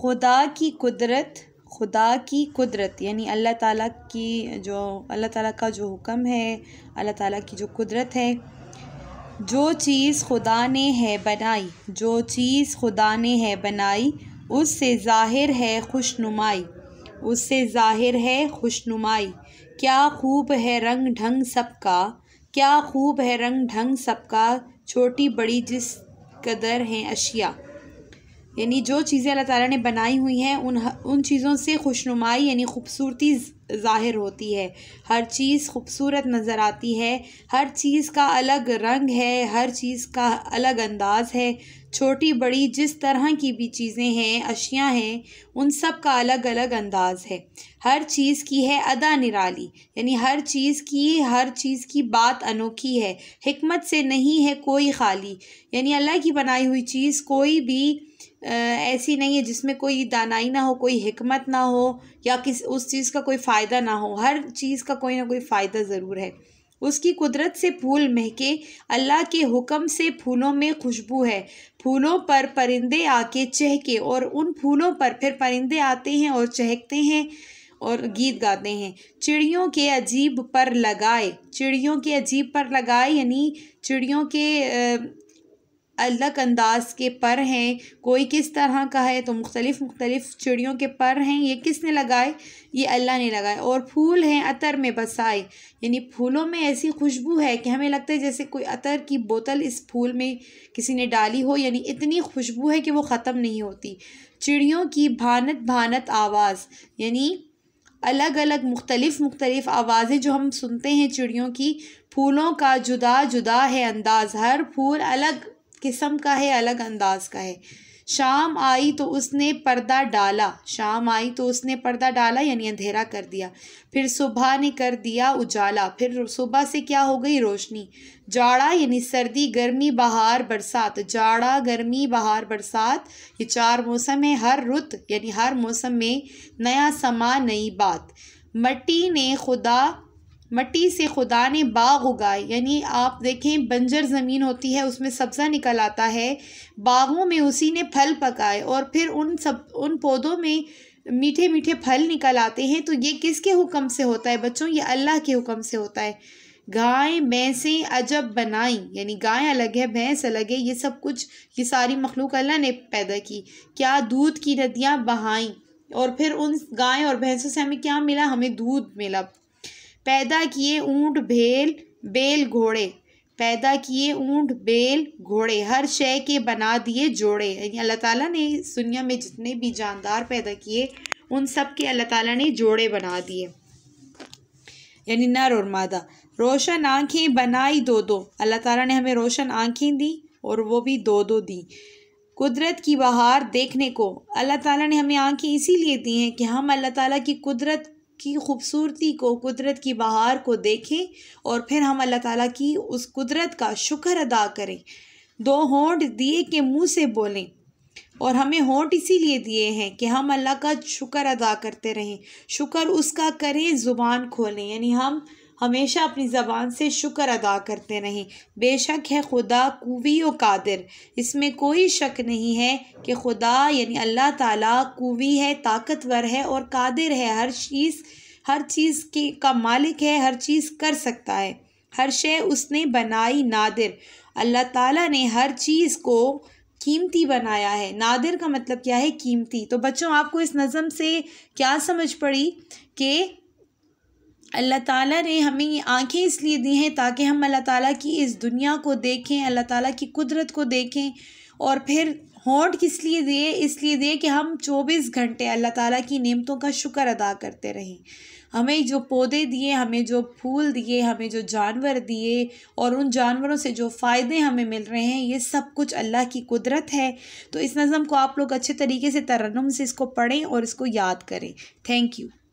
खुदा की कुदरत खुदा की कुदरत यानी अल्लाह ताला की जो अल्लाह ताला का जो हुक्म है अल्लाह ताला की जो कुदरत है जो चीज़ खुदा ने है बनाई जो चीज़ खुदा ने है बनाई उससे ज़ाहिर है खुशनुमाई उससे ज़ाहिर है खुशनुमाई क्या खूब है रंग ढंग सबका क्या खूब है रंग ढंग सबका छोटी बड़ी जिस कदर हैं अशिया यानी जो चीज़ें अल्लाह ताला ने बनाई हुई हैं उन उन चीज़ों से खुशनुमाई यानी खूबसूरती ज़ाहिर होती है हर चीज़ खूबसूरत नज़र आती है हर चीज़ का अलग रंग है हर चीज़ का अलग अंदाज है छोटी बड़ी जिस तरह की भी चीज़ें हैं अशियाँ हैं उन सब का अलग अलग अंदाज है हर चीज़ की है अदा निराली यानी हर चीज़ की हर चीज़ की बात अनोखी है हमत से नहीं है कोई खाली यानी अल्लाह की बनाई हुई चीज़ कोई भी ऐसी नहीं है जिसमें कोई दानाई ना हो कोई हिकमत ना हो या किस उस चीज़ का कोई फ़ायदा ना हो हर चीज़ का कोई ना कोई फ़ायदा ज़रूर है उसकी कुदरत से फूल महके अल्लाह के हुक्म से फूलों में खुशबू है फूलों पर परिंदे आके चहके और उन फूलों पर फिर परिंदे आते हैं और चहकते हैं और गीत गाते हैं चिड़ियों के अजीब पर लगाए चिड़ियों के अजीब पर लगाए यानी चिड़ियों के अलग अंदाज के पर हैं कोई किस तरह का है तो मुख्तलिफ़ मुख्तलिफ़ चिड़ियों के पर हैं ये किसने लगाए ये अल्लाह ने लगाए और फूल हैं अतर में बसाए यानी फूलों में ऐसी खुशबू है कि हमें लगता है जैसे कोई अतर की बोतल इस फूल में किसी ने डाली हो यानी इतनी खुशबू है कि वो ख़त्म नहीं होती चिड़ियों की भानत भानत आवाज़ यानी अलग अलग मुख्तलिफ़ मुख्तलिफ़ आवाज़ें जो हम सुनते हैं चिड़ियों की फूलों का जुदा जुदा है अंदाज़ हर फूल अलग किस्म का है अलग अंदाज का है शाम आई तो उसने पर्दा डाला शाम आई तो उसने पर्दा डाला यानी अंधेरा कर दिया फिर सुबह ने कर दिया उजाला फिर सुबह से क्या हो गई रोशनी जाड़ा यानी सर्दी गर्मी बहार बरसात जाड़ा गर्मी बहार बरसात ये चार मौसम है हर रुत यानी हर मौसम में नया समा नई बात मट्टी ने खुदा मट्टी से खुदा ने बाग उगाए यानी आप देखें बंजर ज़मीन होती है उसमें सब्ज़ा निकल आता है बागों में उसी ने फल पकाए और फिर उन सब उन पौधों में मीठे मीठे फल निकल आते हैं तो ये किसके हुक्म से होता है बच्चों ये अल्लाह के हुक्म से होता है गाय भैंसें अजब बनाई यानी गाय अलग है भैंस अलग है ये सब कुछ ये सारी मखलूक अल्लाह ने पैदा की क्या दूध की नदियाँ बहाई और फिर उन गाय और भैंसों से हमें क्या मिला हमें दूध मिला पैदा किए ऊँट भेल बेल घोड़े पैदा किए ऊँट बेल घोड़े हर शय के बना दिए जोड़े यानी अल्लाह ताला ने इस दुनिया में जितने भी जानदार पैदा किए उन सब के अल्लाह ताला ने जोड़े बना दिए यानी नर और मादा रोशन आँखें बनाई दो दो अल्लाह ताला ने हमें रोशन आँखें दी और वो भी दो दो दी कुदरत की बहार देखने को अल्लाह ताला ने हमें आँखें इसीलिए दी हैं कि हम अल्लाह ताला की कुदरत की खूबसूरती को कुदरत की बहार को देखें और फिर हम अल्लाह ताला की उस कुदरत का शुक्र अदा करें दो होंठ दिए के मुंह से बोलें और हमें होंठ इसीलिए दिए हैं कि हम अल्लाह का शुक्र अदा करते रहें शुक्र उसका करें ज़ुबान खोलें यानी हम हमेशा अपनी ज़बान से शुक्र अदा करते रहें बेशक है खुदा कोवी व कादिर इसमें कोई शक नहीं है कि खुदा यानी अल्लाह ताला कोवी है ताकतवर है और कादिर है हर चीज़ हर चीज़ के का मालिक है हर चीज़ कर सकता है हर शे उसने बनाई नादिर अल्लाह ताला ने हर चीज़ को कीमती बनाया है नादिर का मतलब क्या है कीमती तो बच्चों आपको इस नज़म से क्या समझ पड़ी कि अल्लाह ताला ने हमें ये आँखें इसलिए दी हैं ताकि हम अल्लाह ताला की इस दुनिया को देखें अल्लाह ताला की कुदरत को देखें और फिर होंठ किस लिए दिए इसलिए दिए कि हम चौबीस घंटे अल्लाह ताला की नेमतों का शुक्र अदा करते रहें हमें जो पौधे दिए हमें जो फूल दिए हमें जो जानवर दिए और उन जानवरों से जो फ़ायदे हमें मिल रहे हैं ये सब कुछ अल्लाह की कुदरत है तो इस नज़म को आप लोग अच्छे तरीके से तरन्नम से इसको पढ़ें और इसको याद करें थैंक यू